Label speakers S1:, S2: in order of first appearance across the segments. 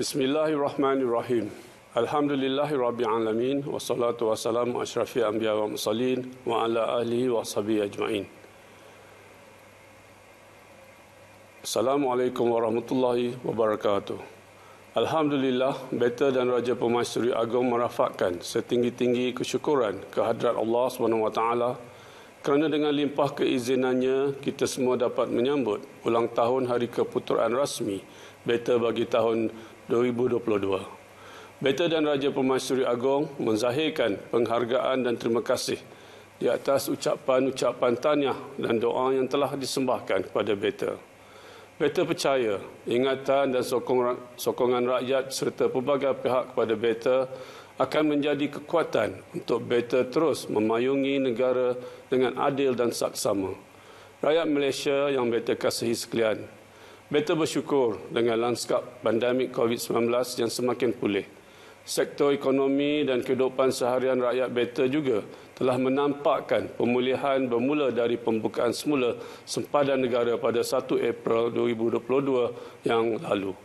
S1: Bismillahirrahmanirrahim. Alhamdulillahi Rabbi Alamin. Wassalatu wassalamu ashrafi anbiya wa musallin wa ala ahlihi wa sahbihi ajma'in. Assalamualaikum warahmatullahi wabarakatuh. Alhamdulillah, Beta dan Raja Pemaisuri agung merafakkan setinggi-tinggi kesyukuran kehadrat Allah SWT kerana dengan limpah keizinannya, kita semua dapat menyambut ulang tahun hari keputeraan rasmi Beta bagi tahun 2022. Beta dan Raja Permaisuri Agong menzahirkan penghargaan dan terima kasih di atas ucapan-ucapan tanya dan doa yang telah disembahkan kepada Beta. Beta percaya ingatan dan sokongan rakyat serta pelbagai pihak kepada Beta akan menjadi kekuatan untuk Beta terus memayungi negara dengan adil dan saksama. Rakyat Malaysia yang Beta kasihi sekalian, Betul bersyukur dengan lanskap pandemik COVID-19 yang semakin pulih. Sektor ekonomi dan kehidupan seharian rakyat betul juga telah menampakkan pemulihan bermula dari pembukaan semula sempadan negara pada 1 April 2022 yang lalu.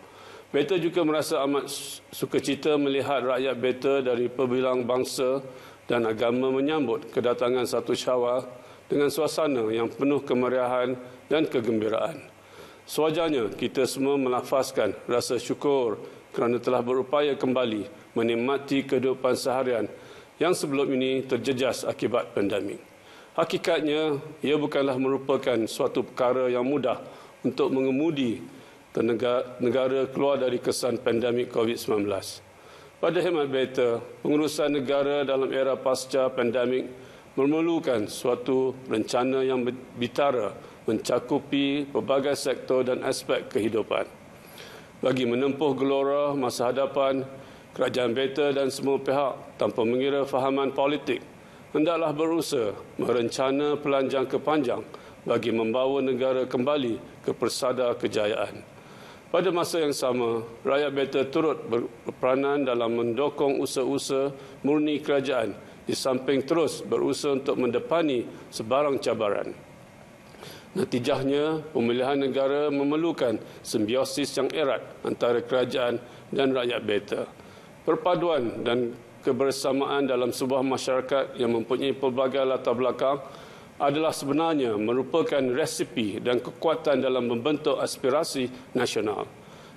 S1: Betul juga merasa amat sukacita melihat rakyat betul dari pebilang bangsa dan agama menyambut kedatangan satu syawal dengan suasana yang penuh kemeriahan dan kegembiraan. Sewajarnya kita semua melafazkan rasa syukur kerana telah berupaya kembali menikmati kehidupan seharian yang sebelum ini terjejas akibat pandemik. Hakikatnya, ia bukanlah merupakan suatu perkara yang mudah untuk mengemudi negara keluar dari kesan pandemik COVID-19. Pada hemat beta, pengurusan negara dalam era pasca pandemik memerlukan suatu rencana yang bitara mencakupi pelbagai sektor dan aspek kehidupan. Bagi menempuh gelora masa hadapan, kerajaan beta dan semua pihak tanpa mengira fahaman politik hendaklah berusaha merencana pelan jangka panjang bagi membawa negara kembali ke persada kejayaan. Pada masa yang sama, rakyat beta turut berperanan dalam mendokong usaha-usaha murni kerajaan di samping terus berusaha untuk mendepani sebarang cabaran. Natijahnya, pemilihan negara memerlukan simbiosis yang erat antara kerajaan dan rakyat beta. Perpaduan dan kebersamaan dalam sebuah masyarakat yang mempunyai pelbagai latar belakang adalah sebenarnya merupakan resipi dan kekuatan dalam membentuk aspirasi nasional.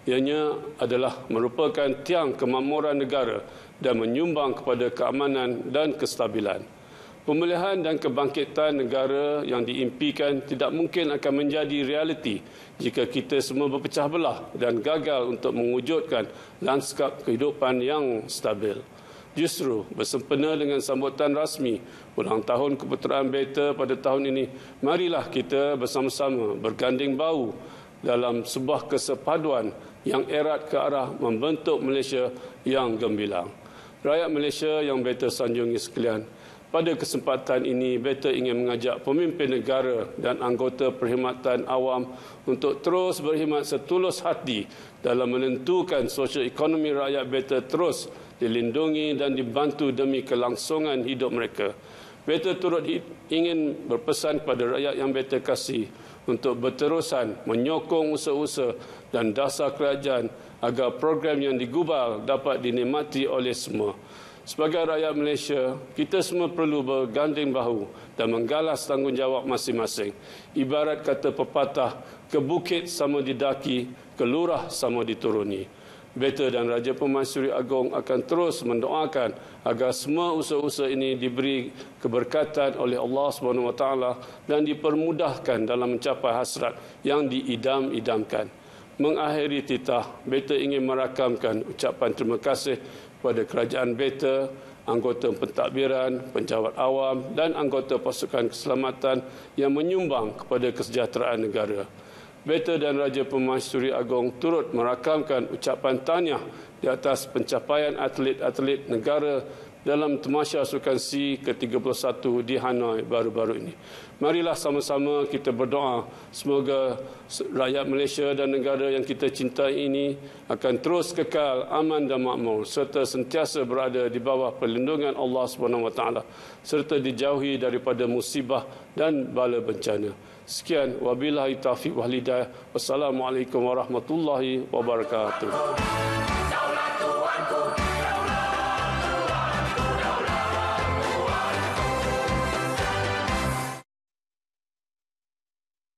S1: Ianya adalah merupakan tiang kemakmuran negara dan menyumbang kepada keamanan dan kestabilan. Pemulihan dan kebangkitan negara yang diimpikan tidak mungkin akan menjadi realiti jika kita semua berpecah belah dan gagal untuk mewujudkan lanskap kehidupan yang stabil. Justru bersempena dengan sambutan rasmi ulang tahun keputeraan beta pada tahun ini, marilah kita bersama-sama berganding bau dalam sebuah kesepaduan yang erat ke arah membentuk Malaysia yang gembilang rakyat Malaysia yang beta sanjungi sekalian. Pada kesempatan ini, beta ingin mengajak pemimpin negara dan anggota perkhidmatan awam untuk terus berkhidmat setulus hati dalam menentukan sosial ekonomi rakyat beta terus dilindungi dan dibantu demi kelangsungan hidup mereka. Beta turut ingin berpesan kepada rakyat yang beta kasih untuk berterusan menyokong usaha-usaha dan dasar kerajaan agar program yang digubal dapat dinikmati oleh semua. Sebagai rakyat Malaysia, kita semua perlu berganding bahu dan menggalas tanggungjawab masing-masing. Ibarat kata pepatah, ke bukit sama didaki, ke lurah sama dituruni. Beta dan Raja Pemansuri Agong akan terus mendoakan agar semua usaha-usaha ini diberi keberkatan oleh Allah SWT dan dipermudahkan dalam mencapai hasrat yang diidam-idamkan mengakhiri titah, beta ingin merakamkan ucapan terima kasih kepada kerajaan beta, anggota pentadbiran, penjawat awam dan anggota pasukan keselamatan yang menyumbang kepada kesejahteraan negara. Beta dan Raja Pemaisuri Agong turut merakamkan ucapan tahniah di atas pencapaian atlet-atlet negara dalam Temasya Sukan C ke-31 di Hanoi baru-baru ini. Marilah sama-sama kita berdoa semoga rakyat Malaysia dan negara yang kita cintai ini akan terus kekal aman dan makmur serta sentiasa berada di bawah perlindungan Allah SWT serta dijauhi daripada musibah dan bala bencana. Sekian, wabillahi taufiq walhidayah. Wassalamualaikum warahmatullahi wabarakatuh.